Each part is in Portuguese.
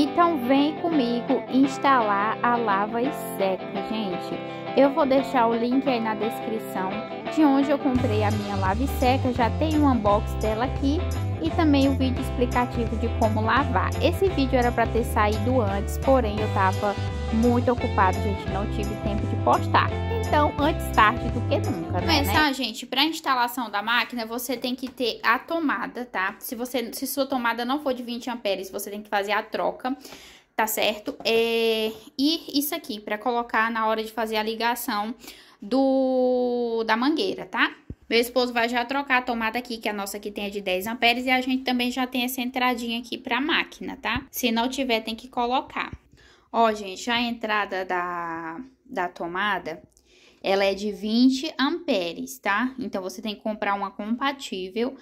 Então vem comigo instalar a Lava e Seca, gente. Eu vou deixar o link aí na descrição de onde eu comprei a minha Lava e Seca. Já tem um unbox dela aqui e também o um vídeo explicativo de como lavar. Esse vídeo era para ter saído antes, porém eu tava muito ocupada, gente, não tive tempo de postar. Então, antes tarde do que nunca, né? Mas, né? tá, gente, pra instalação da máquina, você tem que ter a tomada, tá? Se, você, se sua tomada não for de 20 amperes, você tem que fazer a troca tá certo? É, e isso aqui, para colocar na hora de fazer a ligação do da mangueira, tá? Meu esposo vai já trocar a tomada aqui, que a nossa aqui tem é de 10 amperes, e a gente também já tem essa entradinha aqui pra máquina, tá? Se não tiver, tem que colocar. Ó, gente, a entrada da, da tomada ela é de 20 amperes, tá? Então, você tem que comprar uma compatível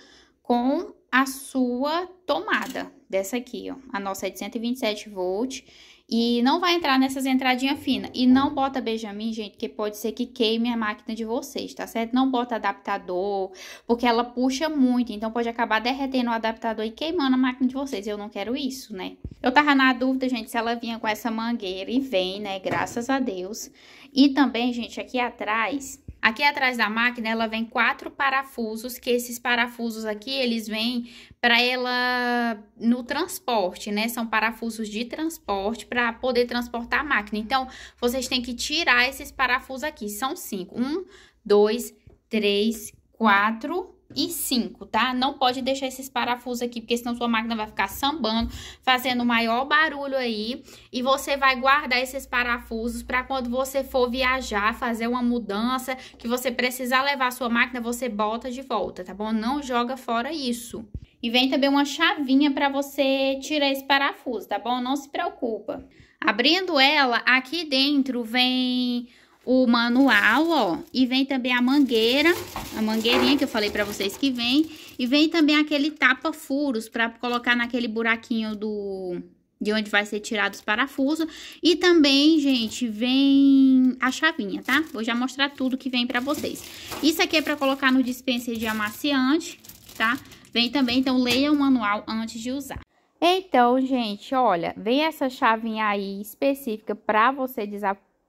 com a sua tomada dessa aqui, ó. A nossa é de 127 volts e não vai entrar nessas entradinhas finas. E não bota Benjamin, gente, que pode ser que queime a máquina de vocês, tá certo? Não bota adaptador, porque ela puxa muito. Então, pode acabar derretendo o adaptador e queimando a máquina de vocês. Eu não quero isso, né? Eu tava na dúvida, gente, se ela vinha com essa mangueira. E vem, né? Graças a Deus. E também, gente, aqui atrás Aqui atrás da máquina, ela vem quatro parafusos, que esses parafusos aqui, eles vêm para ela no transporte, né? São parafusos de transporte para poder transportar a máquina. Então, vocês têm que tirar esses parafusos aqui. São cinco. Um, dois, três, quatro e 5, tá? Não pode deixar esses parafusos aqui, porque senão sua máquina vai ficar sambando, fazendo o maior barulho aí. E você vai guardar esses parafusos para quando você for viajar, fazer uma mudança, que você precisar levar a sua máquina, você bota de volta, tá bom? Não joga fora isso. E vem também uma chavinha para você tirar esse parafuso, tá bom? Não se preocupa. Abrindo ela, aqui dentro vem o manual, ó, e vem também a mangueira, a mangueirinha que eu falei pra vocês que vem, e vem também aquele tapa-furos pra colocar naquele buraquinho do... De onde vai ser tirado os parafusos. E também, gente, vem a chavinha, tá? Vou já mostrar tudo que vem pra vocês. Isso aqui é pra colocar no dispenser de amaciante, tá? Vem também, então leia o manual antes de usar. Então, gente, olha, vem essa chavinha aí específica para você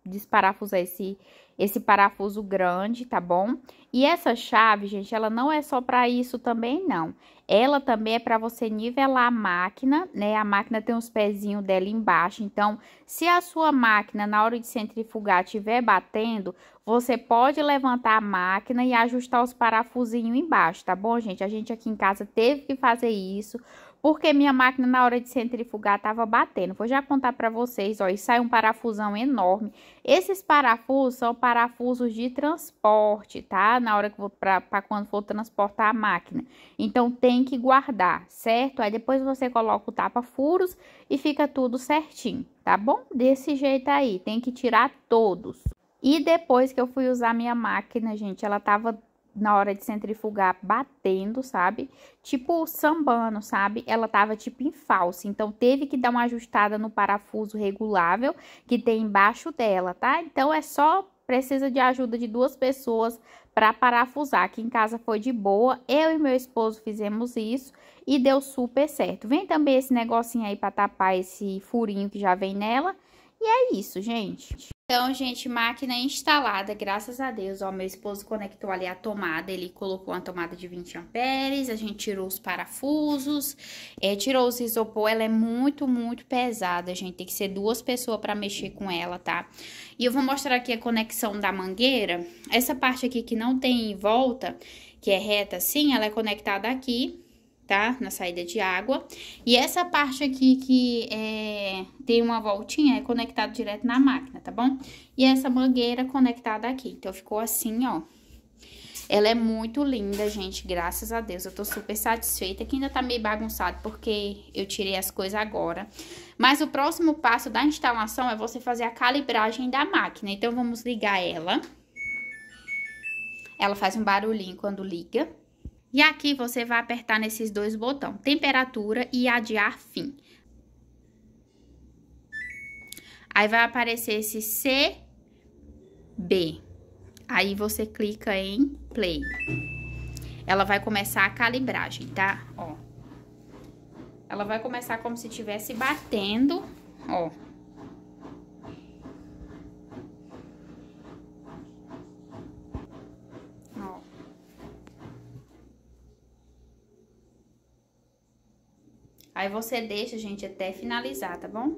desparafusar esse, esse parafuso grande, tá bom? E essa chave, gente, ela não é só para isso também, não. Ela também é para você nivelar a máquina, né? A máquina tem os pezinhos dela embaixo. Então, se a sua máquina, na hora de centrifugar, estiver batendo, você pode levantar a máquina e ajustar os parafusinhos embaixo, tá bom, gente? A gente aqui em casa teve que fazer isso porque minha máquina na hora de centrifugar tava batendo. Vou já contar para vocês, ó, e sai um parafusão enorme. Esses parafusos são parafusos de transporte, tá? Na hora que vou para quando for transportar a máquina. Então tem que guardar, certo? Aí depois você coloca o tapa furos e fica tudo certinho, tá bom? Desse jeito aí, tem que tirar todos. E depois que eu fui usar minha máquina, gente, ela tava na hora de centrifugar batendo, sabe? Tipo sambando, sabe? Ela tava tipo em falso, então teve que dar uma ajustada no parafuso regulável que tem embaixo dela, tá? Então é só precisa de ajuda de duas pessoas para parafusar. Aqui em casa foi de boa, eu e meu esposo fizemos isso e deu super certo. Vem também esse negocinho aí para tapar esse furinho que já vem nela. E é isso, gente. Então, gente, máquina instalada, graças a Deus. Ó, meu esposo conectou ali a tomada, ele colocou uma tomada de 20 amperes, a gente tirou os parafusos, é, tirou os isopor, ela é muito, muito pesada, gente. Tem que ser duas pessoas para mexer com ela, tá? E eu vou mostrar aqui a conexão da mangueira. Essa parte aqui que não tem volta, que é reta assim, ela é conectada aqui tá? Na saída de água. E essa parte aqui que é, tem uma voltinha é conectado direto na máquina, tá bom? E essa mangueira conectada aqui. Então, ficou assim, ó. Ela é muito linda, gente, graças a Deus. Eu tô super satisfeita, que ainda tá meio bagunçado, porque eu tirei as coisas agora. Mas o próximo passo da instalação é você fazer a calibragem da máquina. Então, vamos ligar ela. Ela faz um barulhinho quando liga. E aqui você vai apertar nesses dois botões, temperatura e adiar fim. Aí vai aparecer esse CB. Aí você clica em play. Ela vai começar a calibragem, tá? Ó. Ela vai começar como se estivesse batendo, ó. Aí você deixa, gente, até finalizar, tá bom?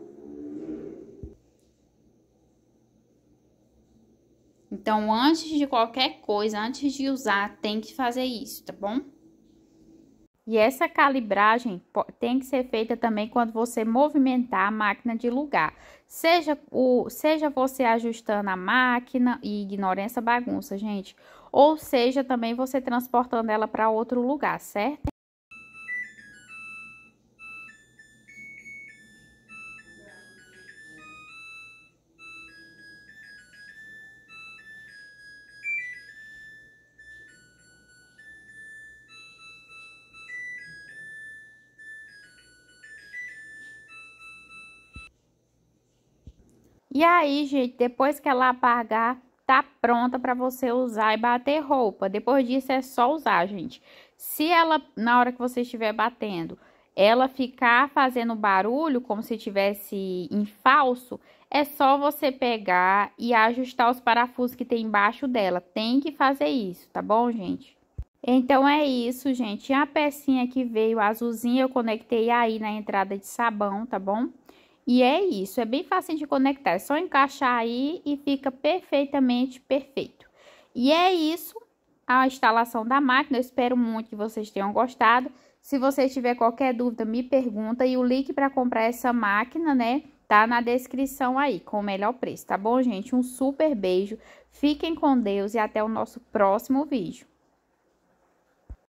Então, antes de qualquer coisa, antes de usar, tem que fazer isso, tá bom? E essa calibragem tem que ser feita também quando você movimentar a máquina de lugar. Seja, o, seja você ajustando a máquina e ignorando essa bagunça, gente. Ou seja também você transportando ela para outro lugar, certo? E aí, gente, depois que ela apagar, tá pronta para você usar e bater roupa. Depois disso é só usar, gente. Se ela, na hora que você estiver batendo, ela ficar fazendo barulho, como se tivesse em falso, é só você pegar e ajustar os parafusos que tem embaixo dela. Tem que fazer isso, tá bom, gente? Então é isso, gente. A pecinha que veio azulzinha eu conectei aí na entrada de sabão, tá bom? E é isso, é bem fácil de conectar, é só encaixar aí e fica perfeitamente perfeito. E é isso a instalação da máquina, eu espero muito que vocês tenham gostado. Se você tiver qualquer dúvida, me pergunta e o link para comprar essa máquina, né, tá na descrição aí, com o melhor preço, tá bom, gente? Um super beijo, fiquem com Deus e até o nosso próximo vídeo.